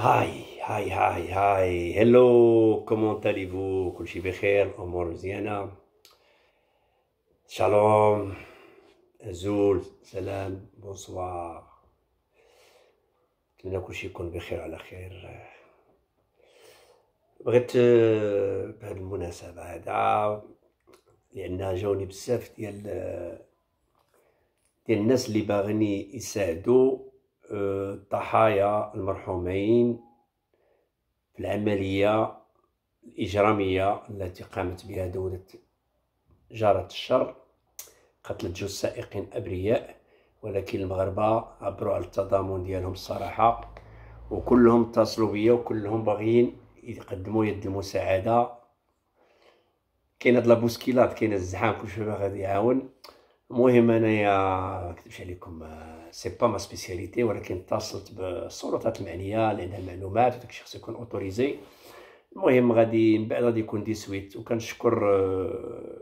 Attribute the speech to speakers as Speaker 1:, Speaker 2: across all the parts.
Speaker 1: هاي هاي هاي هاي هلو كومون تاليفو كلشي بخير الامور مزيانه شالوم زول سلام بونسوار نتمنى كلشي يكون بخير على خير بغيت بهاد المناسبه هادا لان جاوني بزاف ديال ديال الناس اللي باغيني يساعدو ضحايا المرحومين في العملية الإجرامية التي قامت بها دولة جارة الشر قتل جوج سائقين أبرياء ولكن المغاربة عبروا على التضامن ديالهم الصراحة وكلهم اتصلوا بيا وكلهم باغيين يقدموا يد المساعدة كاين هاد لابوسكيلات كاين الزحام كلشي باغي غادي يعاون المهم انايا نكتبش عليكم سي با ما سبيسياليتي ولكن اتصلت بالسلطات المعنيه اللي عندها المعلومات وداك الشيء خصو يكون اوتوريزي المهم غادي من بعد غادي يكون دي سويت وكنشكر آه،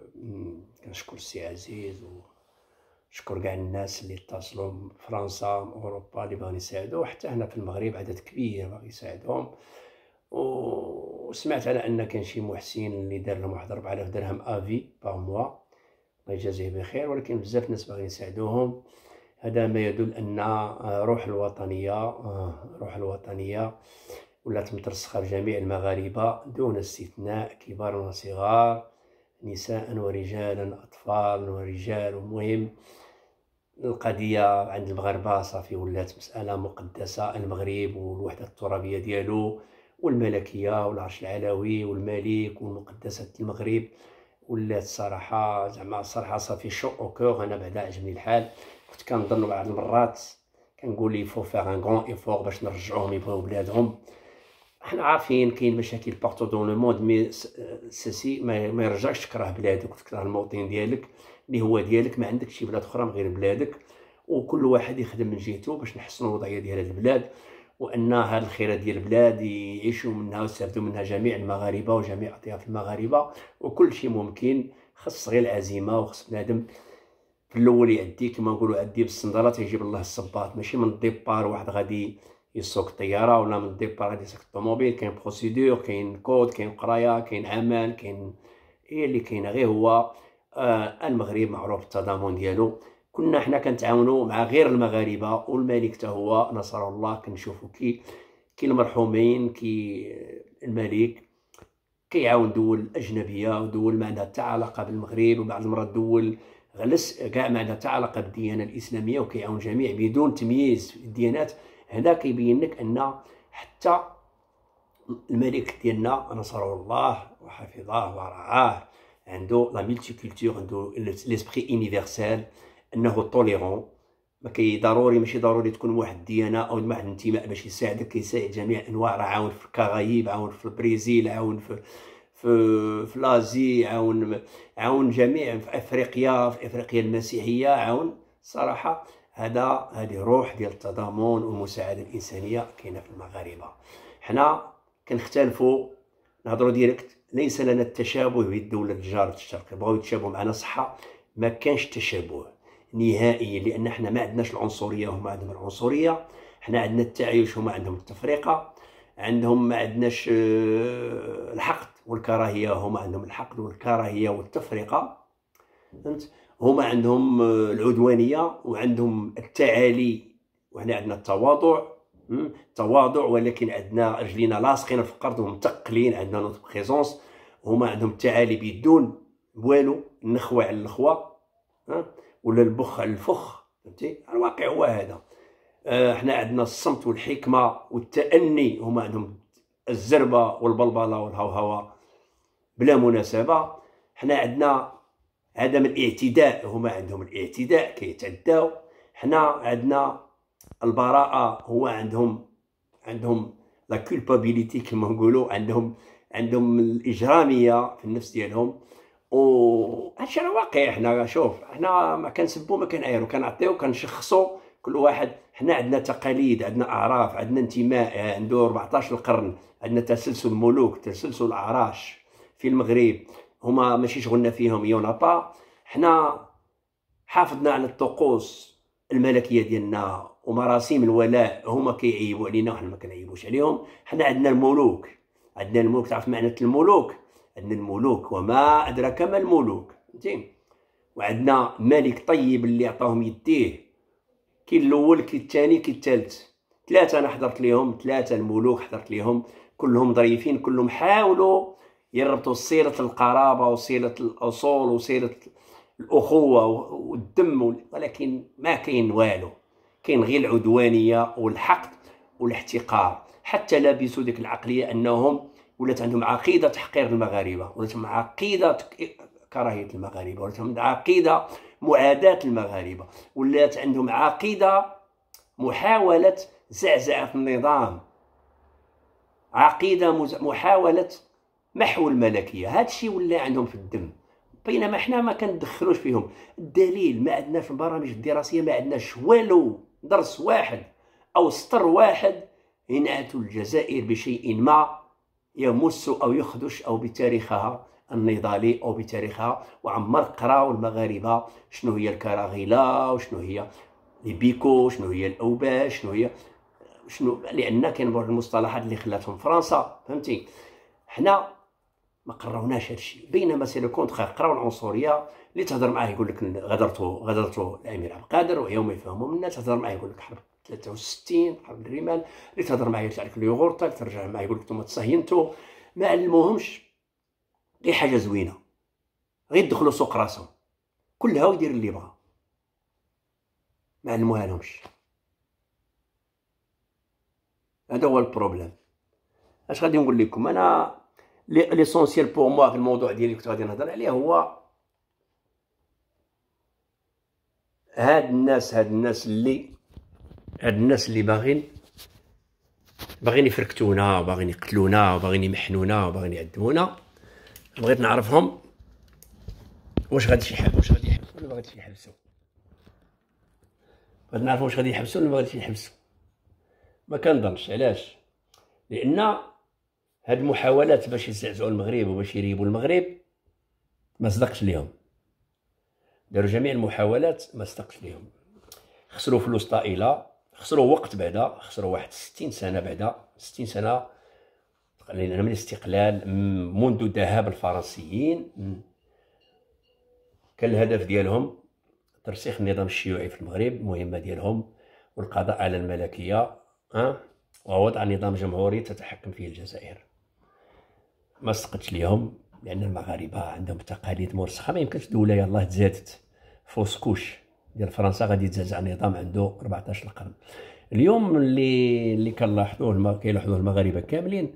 Speaker 1: كنشكر السي عزيز ونشكر كاع الناس اللي اتصلوا فرنسا اوروبا اللي بغاو يساعدوا حتى هنا في المغرب عدد كبير باغي يساعدهم وسمعت على ان كان شي محسن اللي دار لهم واحد 4000 درهم افي باغ موا الله يجازيه بخير ولكن بزاف ناس باغيين يساعدوهم هذا ما يدل ان آه، روح الوطنيه آه، روح الوطنيه ولات مترسخه في جميع المغاربه دون استثناء كبار وصغار نساء ورجالا اطفال ورجال المهم القضيه عند المغاربه صافي ولات مساله مقدسه المغرب والوحده الترابيه ديالو والملكيه والعرش العلوي والملك ومقدسه المغرب ولات صراحه زعما صراحه صافي شو او كور انا بعدا عجبني الحال كنت كنظن بعض المرات كنقول لي فو فيغ ان كون إيفوغ باش نرجعوهم يبغيو بلادهم حنا عارفين كاين مشاكل بارتو دون لو موند مي سيسي ما يرجعش تكره بلادك وتكره الموطن ديالك اللي هو ديالك ما عندكش شي بلاد اخرى غير بلادك وكل واحد يخدم من جهته باش نحسنوا الوضعيه ديال هاد البلاد وانها الخيره ديال بلادي يعيشوا منها ويستافدوا منها جميع المغاربه وجميع اطياف المغاربه وكل شيء ممكن خص غير العزيمه وخص بنادم في الاول يعدي كما نقولوا عدي بالصنداله تيجيب الله الصباط ماشي من الديبار واحد غادي يسوق الطياره ولا من الديبار غادي يسوق الطوموبيل كاين بروسيدور كاين كود كاين قرايه كاين عمل كاين هي إيه اللي كاين غير هو آه المغرب معروف التضامن ديالو كنا حنا كنتعاونوا مع غير المغاربه والملك حتى هو نصر الله كنشوفوا كي كي المرحومين كي الملك كيعاون دول اجنبيه ودول ما عندها حتى علاقه بالمغرب وبعض المرات دول غلس كاع ما عندها حتى علاقه بالديانه الاسلاميه وكيعاون الجميع بدون تمييز في الديانات هنا كيبين لك ان حتى الملك ديالنا نصره الله وحفظه ورعاه عنده لا كولتور عنده ليسبري يونيفرسال انه طوليرون ما كي ضروري ماشي ضروري تكون واحد الديانه او واحد الانتماء باش يساعدك كيساعد جميع انواع راه عاون في الكاغايب عاون في البرازيل عاون في في في لازي عاون عاون جميع في افريقيا في افريقيا المسيحيه عاون صراحه هذا هذه روح ديال التضامن والمساعده الانسانيه كاينه في المغاربه حنا كنختلفوا نهضروا ديريكت ليس لنا التشابه بالدوله الجاره الشرقيه بغاو يتشابهوا معنا صحه ما كانش تشابه نهائيا لان احنا ما عندناش العنصريه هما عندهم العنصريه احنا عندنا التعايش هما عندهم التفرقه عندهم ما عندناش آه، الحقد والكراهيه هما عندهم الحقد والكراهيه والتفرقه فهمت هما عندهم آه، العدوانيه وعندهم التعالي وحنا عندنا التواضع تواضع ولكن عندنا رجلينا لاصقين في الارض ومتقلين عندنا نوت بريزونس هما عندهم التعالي بدون والو النخوه على النخوه ولا البخ على الفخ فهمتي الواقع هو هذا احنا آه، عندنا الصمت والحكمه والتاني هما عندهم الزربه والبلبله والهوهوه بلا مناسبه حنا عندنا عدم الاعتداء هما عندهم الاعتداء كيتعداو حنا عندنا البراءه هو عندهم عندهم لا كولبابيليتي كما نقولوا عندهم عندهم الاجراميه في النفس ديالهم و هادشي راه واقع حنا شوف حنا ما كنسبو ما كنعايرو كنعطيو كنشخصو كل واحد حنا عندنا تقاليد عندنا اعراف عندنا انتماء عنده 14 القرن عندنا تسلسل ملوك تسلسل اعراش في المغرب هما ماشي شغلنا فيهم يونا با حنا حافظنا على الطقوس الملكيه ديالنا ومراسيم الولاء هما كيعيبوا علينا وحنا ما كنعيبوش عليهم حنا عندنا الملوك عندنا الملوك تعرف معنى الملوك ان الملوك وما ادراك ما الملوك فهمتي وعندنا ملك طيب اللي عطاهم يديه كي الاول كي الثاني كي الثالث ثلاثه انا حضرت ليهم ثلاثه الملوك حضرت ليهم كلهم ظريفين كلهم حاولوا يربطوا سيره القرابه وسيره الاصول وسيره الاخوه والدم ولكن ما كاين والو كاين غير العدوانيه والحقد والاحتقار حتى لابسوا ديك العقليه انهم ولات عندهم عقيده تحقير المغاربه ولات عندهم عقيده كراهيه المغاربه ولات عندهم عقيده معاداه المغاربه ولات عندهم عقيده محاوله زعزعه النظام عقيده محاوله محو الملكيه هذا الشيء ولا عندهم في الدم بينما حنا ما كندخلوش فيهم الدليل ما عندنا في البرامج الدراسيه ما عندناش والو درس واحد او سطر واحد ينعتوا الجزائر بشيء ما يمس أو يخدش أو بتاريخها النضالي أو بتاريخها وعمر قراو المغاربة شنو هي الكراغيلة وشنو هي البيكو شنو هي الأوباش شنو هي شنو لأن كاين بعض المصطلحات اللي خلاتهم فرنسا فهمتي حنا ما قراوناش هادشي بينما سي لو كونتخير قراو العنصريه اللي تهضر معاه يقول لك غدرتو غدرتو الامير عبد القادر ويوم يفهموا منا تهضر معاه يقول لك حرب 63 قبل الرمال اللي تهضر معايا تاع لك اليوغورطه اللي ترجع معايا يقول لك انتم ما علموهمش غير حاجه زوينه غير يدخلوا سوق راسهم كلها ويدير اللي بغا ما علموها لهمش هذا هو البروبليم اش غادي نقول لكم انا ليسونسيال بور موا في الموضوع ديالي كنت غادي نهضر عليه هو هاد الناس هاد الناس اللي هاد الناس اللي باغين باغين يفركتونا وباغين يقتلونا وباغين يمحنونا وباغين يعدمونا بغيت نعرفهم واش غادي شي حاجه واش غادي يحبسوا ولا باغي شي يحبسوا بغيت نعرف واش غادي يحبسوا ولا باغي شي يحبسوا ما كنظنش علاش لان هاد المحاولات باش يزعزعوا المغرب وباش يريبوا المغرب ما صدقش ليهم داروا جميع المحاولات ما صدقش ليهم خسروا فلوس طائله خسروا وقت بعدا خسروا واحد 60 سنه بعدا 60 سنه تقريبا من الاستقلال منذ ذهاب الفرنسيين كان الهدف ديالهم ترسيخ النظام الشيوعي في المغرب المهمه ديالهم والقضاء على الملكيه أه؟ ووضع نظام جمهوري تتحكم فيه الجزائر ما سقطش ليهم لان المغاربه عندهم تقاليد مرسخه ما يمكنش دوله يلاه تزادت فوسكوش ديال فرنسا غادي يتزعزع نظام عنده 14 قرن اليوم اللي اللي كنلاحظوه الم... كيلاحظوه المغاربه كاملين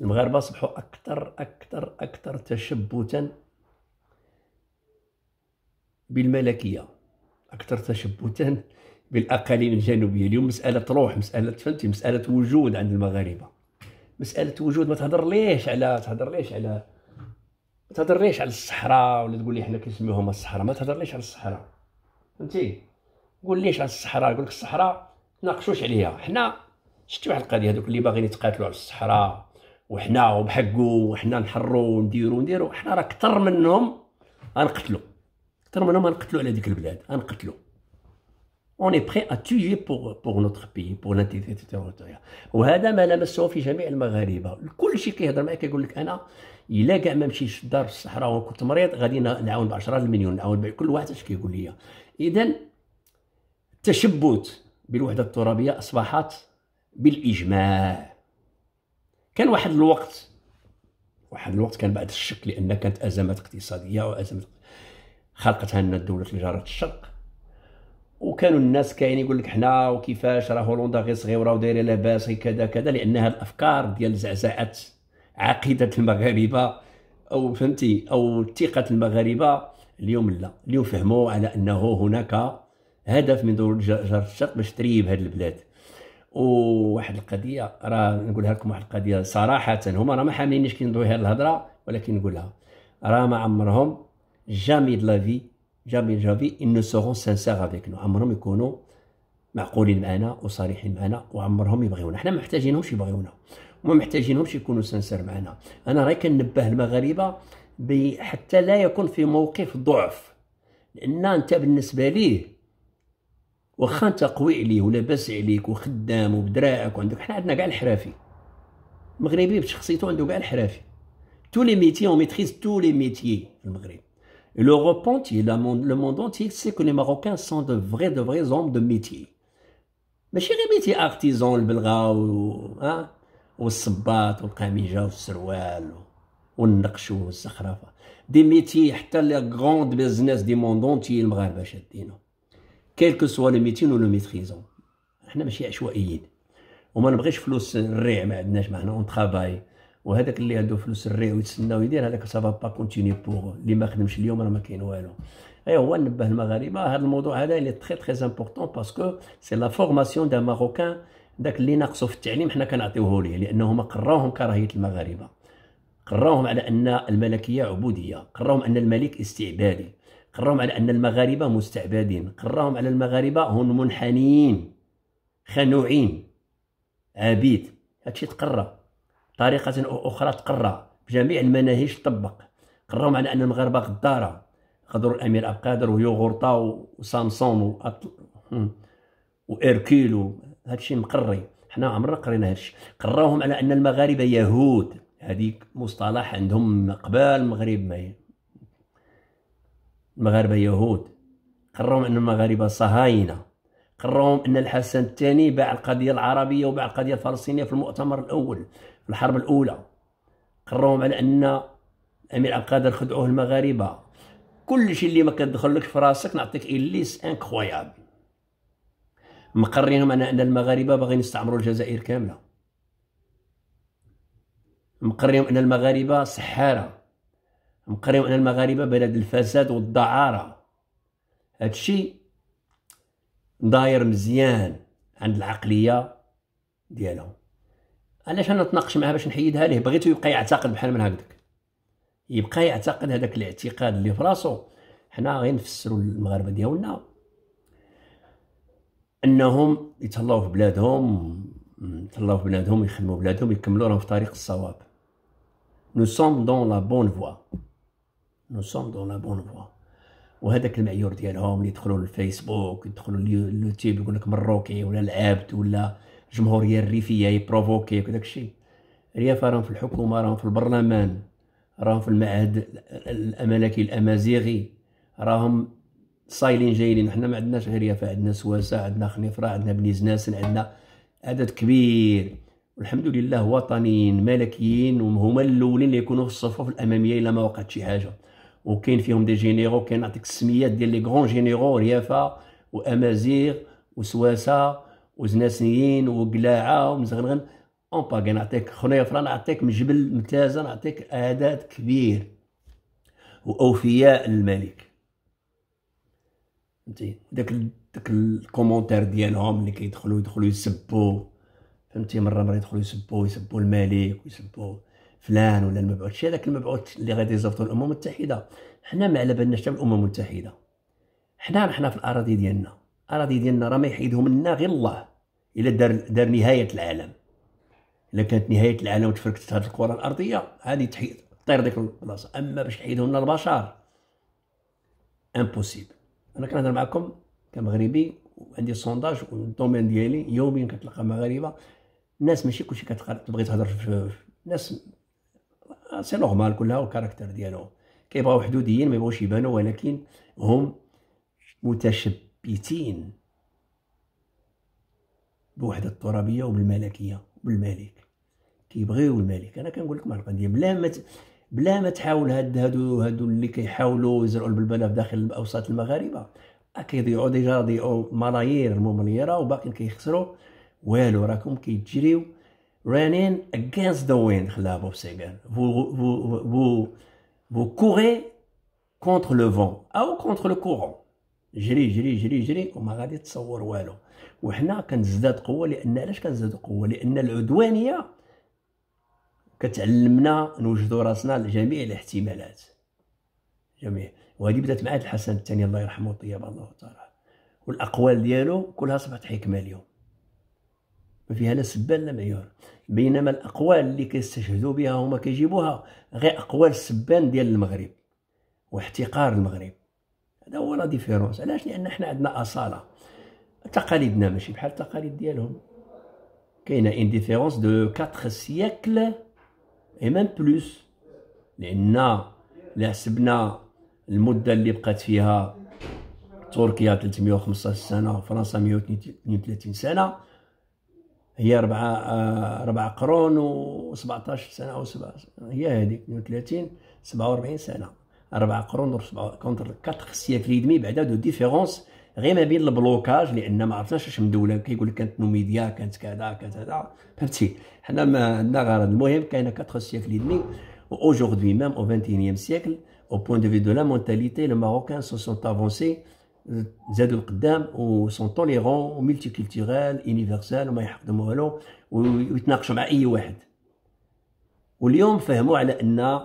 Speaker 1: المغاربه اصبحوا اكثر اكثر اكثر تشبتا بالملكيه اكثر تشبتا بالاقاليم الجنوبيه اليوم مساله روح مساله فهمتي مساله وجود عند المغاربه مساله وجود ما تهضر ليش على تهضر ليش على ما تهضر ليش على الصحراء ولا تقول لي حنا كنسميوهم الصحراء ما تهضر ليش على الصحراء فهمتي قول ليش على الصحراء يقول لك الصحراء تناقشوش عليها حنا شتي واحد القضيه هذوك اللي باغيين يتقاتلوا على الصحراء وحنا وبحقو وحنا نحرو ونديرو ونديرو حنا راه كثر منهم غنقتلو كثر منهم غنقتلو على ديك البلاد غنقتلو اوني بري ا توي بور بور نوتر بي بور لانتيتي تيريتوريال وهذا ما لمسه في جميع المغاربه كل شيء كيهضر معايا كيقول لك انا الا كاع ما مشيتش للدار في الصحراء وكنت مريض غادي نعاون ب 10 مليون نعاون كل واحد اش كيقول لي اذا التشبث بالوحده الترابيه اصبحت بالاجماع كان واحد الوقت واحد الوقت كان بعد الشك لان كانت ازمات اقتصاديه وازمات خلقتها لنا الدوله تجاره الشرق وكانوا الناس كاين يقول لك حنا وكيفاش راه هولندا غير صغيره ودايره لاباس كذا كذا هاد الافكار ديال زعزعه عقيده المغاربه او فهمتي او ثقه المغاربه اليوم لا اليوم فهموا على انه هناك هدف من ظهور جار الشرق باش تريب هذه البلاد وواحد القضيه راه نقولها لكم واحد القضيه صراحه هما راه ما حاملينيش كي ندوي هذه الهضره ولكن نقولها راه ما عمرهم جامي دو لافي جامي جافي ان سورون سانسير افيك نو عمرهم يكونوا معقولين معنا وصريحين معنا وعمرهم يبغيونا حنا ما محتاجينهمش يبغيونا وما محتاجينهمش يكونوا سانسير معنا انا راه كنبه المغاربه حتى لا يكون في موقف ضعف لان انت بالنسبه ليه واخا انت قوي عليه ولاباس عليك وخدام وبدراعك وعندك حنا عندنا كاع الحرافي المغربي بشخصيته عنده كاع الحرافي tous les métiers, on maîtrise tous les métiers, le Maghreb. Et l'Europe entière, le monde entier sait que les Marocains sont de vrais, de vrais hommes de métier. ماشي غير métier artisan, البلغاء و الصباط والقميجة والسروال والنقش والزخرفه دي ميتي حتى لي غروند بيزنس دي موندونتي المغاربه شادينو كيلكو سوا لو ميتين ولو ميتريزون حنا ماشي عشوائيين وما نبغيش فلوس الريع ما عندناش معنا اون ترافاي وهذاك اللي عنده فلوس الريع ويتسنى ويدير هذاك سافا با كونتيني بوغ اللي ما خدمش اليوم راه ما كاين والو اي أيوة، هو نبه المغاربه هذا الموضوع هذا اللي تري تري امبورطون باسكو سي لا فورماسيون دا ماروكان داك اللي ناقصو في التعليم حنا كنعطيوه ليه لانه ما قراوهم كراهيه المغاربه قراهم على أن الملكية عبودية قراهم أن الملك استعبادي قراهم على أن المغاربة مستعبدين قراهم على المغاربة هم منحنيين خنوعين عبيد هادشي تقرا طريقة أخرى تقرا بجميع المناهج تطبق قراهم على أن المغاربة غدارة غدروا الأمير قادر ويوغورطا وسامسون وأطل... وإركيل هادشي مقري حنا عمرنا قرينا هادشي قراهم على أن المغاربة يهود هذيك مصطلح عندهم قبال المغرب ماي المغاربه يهود قررهم ان المغاربه صهاينه قررهم ان الحسن الثاني باع القضيه العربيه وباع القضيه الفلسطينيه في المؤتمر الاول في الحرب الاولى قررهم على ان الامير عبد القادر خدعوه المغاربه كل شيء اللي ما كتدخلكش في راسك نعطيك اليس انكرويابل مقرينهم ان المغاربه باغيين يستعمروا الجزائر كامله مقريهم ان المغاربه سحاره مقريهم ان المغاربه بلد الفساد والدعاره هادشي داير مزيان عند العقليه ديالهم علاش انا نتناقش معاه باش نحيدها ليه بغيتو يبقى يعتقد بحال من هكذاك يبقى يعتقد هذاك الاعتقاد اللي في راسو حنا غير نفسروا المغاربه ديالنا انهم يتهلاو في بلادهم يتهلاو في بلادهم يخدموا بلادهم يكملوا راهم في طريق الصواب nous sommes dans la bonne voie nous sommes dans la bonne voie وهذاك المعيور ديالهم اللي يدخلوا للفيسبوك يدخلوا لليوتيوب يقول لك مروكي ولا العبد ولا الجمهوريه الريفيه يبروفوكي وداك الشيء ريافا راهم في الحكومه راهم في البرلمان راهم في المعهد الملكي الامازيغي راهم صايلين جايين حنا ما عندناش غير ريافا عندنا سواسه عندنا خنيفره عندنا بني زناسن عندنا عدد كبير والحمد لله وطنيين ملكيين وهما الاولين اللي يكونوا في الصفوف الاماميه الا ما وقعت شي حاجه وكاين فيهم دي جينيرو كاين نعطيك السميات ديال لي غون جينيرو ريافا وامازيغ وسواسا وزناسنيين وقلاعه ومزغنغن اون باغي نعطيك خنيفره نعطيك من جبل ممتازه نعطيك اعداد كبير واوفياء الملك فهمتي داك داك الكومونتير ديالهم اللي كيدخلوا يدخلوا يسبوا فهمتي مره مره يدخلوا يسبوا يسبوا الملك ويسبوا فلان ولا المبعوث شي هذاك المبعوث اللي غادي يزبطوا الامم المتحده حنا ما على بالناش حتى الامم المتحده حنا حنا في الاراضي ديالنا الاراضي ديالنا راه ما يحيدهم لنا غير الله الا دار دار نهايه العالم الا كانت نهايه العالم وتفركت هذه الكره الارضيه هذه تحيد طير ديك البلاصه اما باش يحيدهم لنا البشر امبوسيبل انا كنهضر معكم كمغربي وعندي سونداج والدومين ديالي يوميا كتلقى مغاربه الناس ماشي كلشي تبغي تهضر في الناس سي آه، نورمال كلها والكاركتر ديالهم كيبغاو حدوديين ما يبغوش يبانوا ولكن هم متشبتين بالوحده الترابيه وبالملكيه وبالملك كيبغيو الملك انا كنقول لك معلقه ديال بلا ما بلا ما تحاول هاد هادو هادو اللي كيحاولوا يزرعوا البلبله في داخل اوساط المغاربه كيضيعوا ديجا ضيعوا ملايير الممليره وباقيين كيخسروا والو راكم كيتجريو رانين against ذا وين خلا بوب سيغان فو vous vous vous كونتر لو فون او كونتر لو كورون جري جري جري جري وما غادي تصور والو وحنا كنزداد قوه لان علاش كنزداد قوه لان العدوانيه كتعلمنا نوجدوا راسنا لجميع الاحتمالات جميع وهذه بدات مع الحسن الثاني الله يرحمه طيب الله تعالى والاقوال ديالو كلها صبحت حكمه اليوم ما فيها لا سبان لا معيار بينما الاقوال اللي كيستشهدوا بها هما كيجيبوها غير اقوال السبان ديال المغرب واحتقار المغرب هذا هو لا ديفيرونس علاش لان حنا عندنا اصاله تقاليدنا ماشي بحال التقاليد ديالهم كاينه ان ديفيرونس دو 4 سيكل اي ميم بلوس لان لا حسبنا المده اللي بقات فيها تركيا 315 سنه فرنسا 132 سنه هي ربعة آه، أربعة قرون و17 سنة أو سبعة هي هذه 32 47 سنة ربعة قرون و7 كونتر 4 سيكل دمي بعدا دو ديفيرونس غير ما بين البلوكاج لان ما عرفناش اش مدوله كيقول لك كانت نوميديا كانت كذا كانت كذا فهمتي حنا ما عندنا غرض المهم كاينه 4 سيكل ريدمي و أوجوردي ميم 21 فانتينيام سيكل أو بوان de دو لا مونتاليتي mentalité les marocains se sont زادوا القدام وسون توليرون ملتي كولتيغال يونيفرسال وما يحقدهم والو ويتناقشوا مع اي واحد واليوم فهموا على ان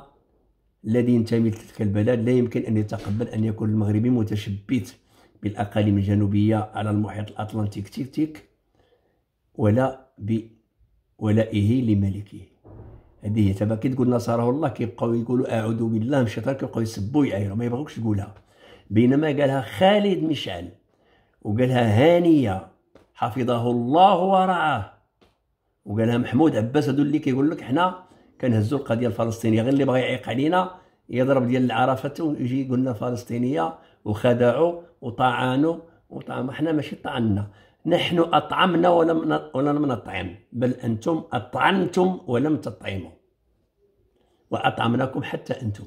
Speaker 1: الذي ينتمي لتلك البلاد لا يمكن ان يتقبل ان يكون المغربي متشبت بالاقاليم الجنوبيه على المحيط الاطلنطيك تيك ولا بولائه لملكه هذه هي كي تقول نصره الله كيبقاو يقولوا اعوذ بالله الشيطان كيبقاو يسبوا يعايروا ما يبغوكش تقولها بينما قالها خالد مشعل وقالها هانيه حفظه الله ورعاه وقالها محمود عباس هذو اللي كيقول لك حنا كنهزوا القضيه الفلسطينيه غير اللي بغى يعيق علينا يضرب ديال العرفة ويجي يقول لنا فلسطينيه وخدعوا وطعنوا وطعم حنا ماشي طعنا نحن اطعمنا ولم ولم نطعم بل انتم اطعمتم ولم تطعموا واطعمناكم حتى انتم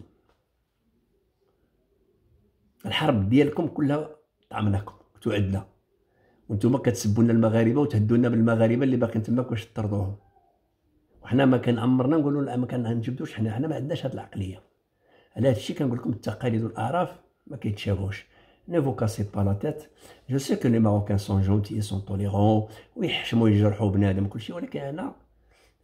Speaker 1: الحرب ديالكم كلها طعمناكم كنتو وانتم كتسبوا كتسبونا المغاربه وتهدونا بالمغاربه اللي باقيين تماك واش تطردوهم وحنا ما كان عمرنا نقولوا لا ما كان نجبدوش حنا حنا ما عندناش هاد العقليه على هذا الشيء كنقول لكم التقاليد والاعراف ما كيتشابهوش نيفو كاسي با لا تيت جو سي كو لي ماروكان سون جونتي gentils sont tolérants ويحشموا يجرحوا بنادم كلشي ولكن انا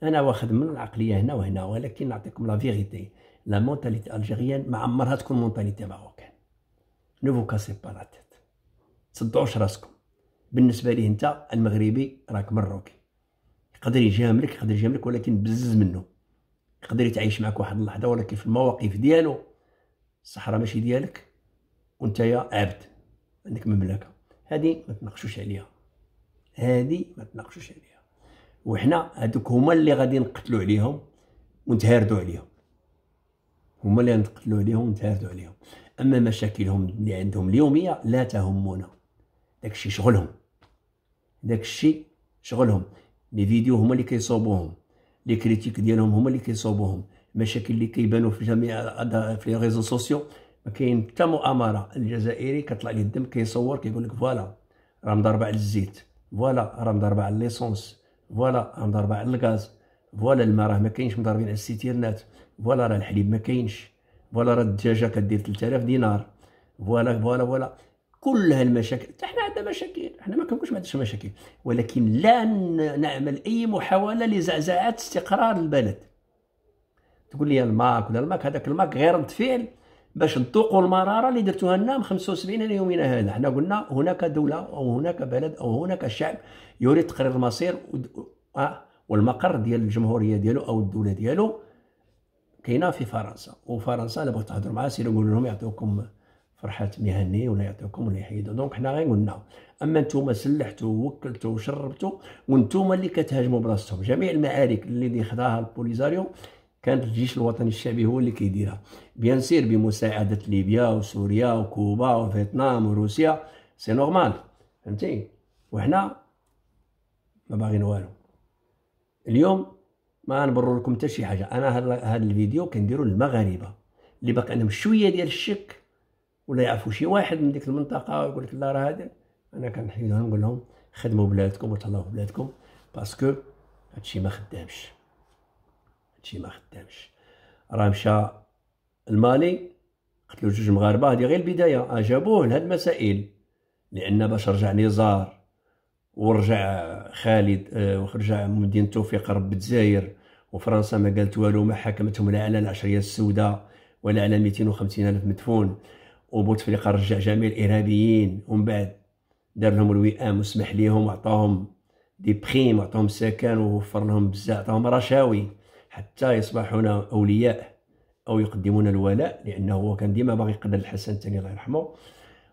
Speaker 1: انا واخد من العقليه هنا وهنا ولكن نعطيكم لا فيغيتي لا مونتاليتي الجيريان ما عمرها تكون مونتاليتي ماروكان ne vous cassez pas la tête صدعوش راسكم بالنسبه ليه انت المغربي راك مروكي يقدر يجاملك يقدر يجاملك ولكن بزز منه يقدر يتعايش معك واحد اللحظه ولكن في المواقف ديالو الصحراء ماشي ديالك وانت يا عبد عندك مملكه هذه ما تناقشوش عليها هذه ما تناقشوش عليها وحنا هادوك هما اللي غادي نقتلوا عليهم ونتهاردوا عليهم هما اللي غنقتلوا عليهم ونتهاردوا عليهم اما مشاكلهم اللي عندهم اليوميه لا تهمنا داكشي شغلهم داكشي شغلهم لي فيديو هما اللي كيصوبوهم لي كريتيك ديالهم هما اللي كيصوبوهم المشاكل اللي كيبانوا في جميع في لي ريزو سوسيو ما كاين حتى مؤامره الجزائري كطلع ليه الدم كيصور كيقول لك فوالا راه مضربه على الزيت فوالا راه مضربه على ليسونس فوالا راه مضربه على الغاز فوالا الماء راه ما كاينش مضربين على السيتيرنات فوالا راه الحليب ما كاينش فوالا راه الدجاجه كدير 3000 دينار فوالا فوالا فوالا كل هالمشاكل حتى حنا عندنا مشاكل حنا ما كنقولش ما عندناش مشاكل ولكن لا نعمل اي محاوله لزعزعه استقرار البلد تقول لي الماك ولا الماك هذاك الماك غير رد فعل باش نطوقوا المراره اللي درتوها لنا من 75 الى يومنا هذا حنا قلنا هناك دوله او هناك بلد او هناك شعب يريد تقرير المصير آه، والمقر ديال الجمهوريه ديالو او الدوله ديالو كاينه في فرنسا وفرنسا الا بغيتو تهضر معاها سيرو قولوا لهم يعطيوكم فرحات مهني ولا يعطيوكم ولا يحيدو دونك حنا غير قلنا اما نتوما سلحتو ووكلتو وشربتو وانتوما اللي كتهاجموا براسكم جميع المعارك اللي خداها البوليزاريو كان الجيش الوطني الشعبي هو اللي كيديرها بيان سير بمساعده ليبيا وسوريا وكوبا وفيتنام وروسيا سي نورمال فهمتي وحنا ما باغين والو اليوم ما نبرر لكم حتى شي حاجه انا هذا الفيديو كنديرو للمغاربه اللي باقي عندهم شويه ديال الشك ولا يعرفوا شي واحد من ديك المنطقه ويقول لك لا راه هذا انا كنحيدهم نقول لهم خدموا بلادكم وتهلاو في بلادكم باسكو هادشي ما خدامش هادشي ما خدامش راه مشى المالي قتلوا جوج مغاربه هذه غير البدايه اجابوه لهاد المسائل لان باش رجع نزار ورجع خالد آه، ورجع مدينة توفيق رب الجزائر وفرنسا ما قالت والو ما حكمتهم لا على العشريه السوداء ولا على 250 الف مدفون وبوتفليقه رجع جميع الارهابيين ومن بعد دار لهم الوئام وسمح ليهم وعطاهم دي بخيم وعطاهم سكن ووفر لهم بزاف عطاهم رشاوي حتى يصبحون اولياء او يقدمون الولاء لانه هو كان ديما باغي يقدر الحسن الثاني الله يرحمه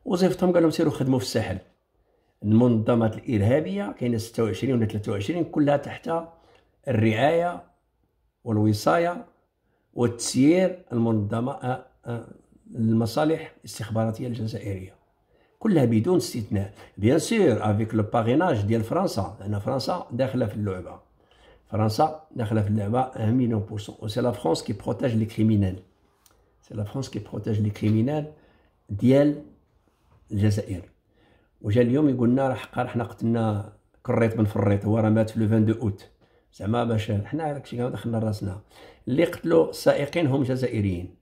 Speaker 1: وظيفتهم قال لهم سيروا خدموا في الساحل المنظمات الارهابيه كاينه 26 ولا 23 كلها تحت الرعايه والوصاية والتسيير المنظمة آه، آه، المصالح الاستخباراتية الجزائرية كلها بدون استثناء بيان سور افيك لو باغيناج ديال فرنسا لان فرنسا داخله في اللعبه فرنسا داخله في اللعبه 1 مليون بورسون وسي لا فرانس كي بروتاج لي كريمينال سي لا فرانس كي بروتاج لي كريمينال ديال الجزائر وجا اليوم يقولنا راه راه حنا قتلنا كريت بن فريط هو راه مات في لو 22 اوت زعما باش حنا داكشي كامل دخلنا راسنا اللي قتلوا السائقين هم جزائريين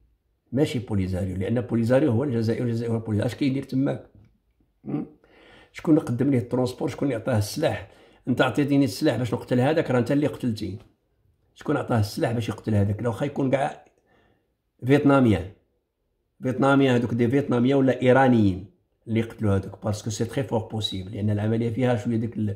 Speaker 1: ماشي بوليزاريو لان بوليزاريو هو الجزائر الجزائر هو بوليزاريو اش كيدير تماك شكون قدم ليه الترونسبور شكون عطاه السلاح انت عطيتيني السلاح باش نقتل هذاك راه انت اللي قتلتي شكون عطاه السلاح باش يقتل هذاك لو يكون كاع فيتناميان فيتناميان هذوك دي فيتناميان ولا ايرانيين اللي قتلوا هذوك باسكو سي تري فور بوسيبل لان العمليه فيها شويه ديك ال...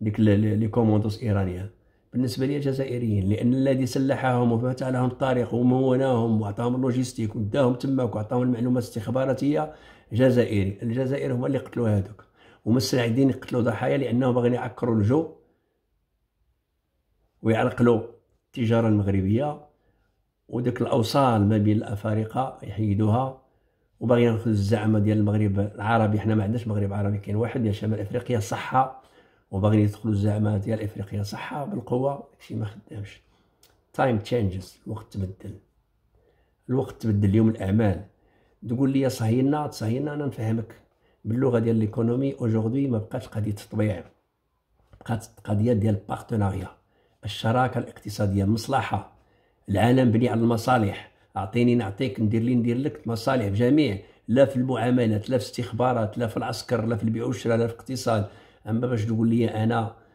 Speaker 1: ديك لي كوموندوس ايرانيان بالنسبه لي الجزائريين لان الذي سلحهم وفتح لهم الطريق ومونهم واعطاهم اللوجيستيك وداهم تماك واعطاهم المعلومات الاستخباراتيه جزائري الجزائر هما اللي قتلوا هذوك ومستعدين يقتلوا ضحايا لانهم باغيين يعكروا الجو ويعرقلوا التجاره المغربيه وديك الاوصال ما بين الافارقه يحيدوها وباغيين الزعمه ديال المغرب العربي حنا ما عندناش مغرب عربي كاين واحد ديال شمال افريقيا صحه وباغيين يدخلوا زعما ديال افريقيا صحة بالقوه داكشي ما خدامش تايم تشينجز الوقت تبدل الوقت تبدل اليوم الاعمال تقول لي صهينا صهينا انا نفهمك باللغه ديال ليكونومي اوجوردي ما بقاتش قضيه التطبيع بقات قضيه ديال بارتناريا الشراكه الاقتصاديه مصلحه العالم بني على المصالح اعطيني نعطيك ندير لي ندير لك مصالح بجميع لا في المعاملات لا في الاستخبارات لا في العسكر لا في البيع والشراء لا في الاقتصاد اما باش تقول لي انا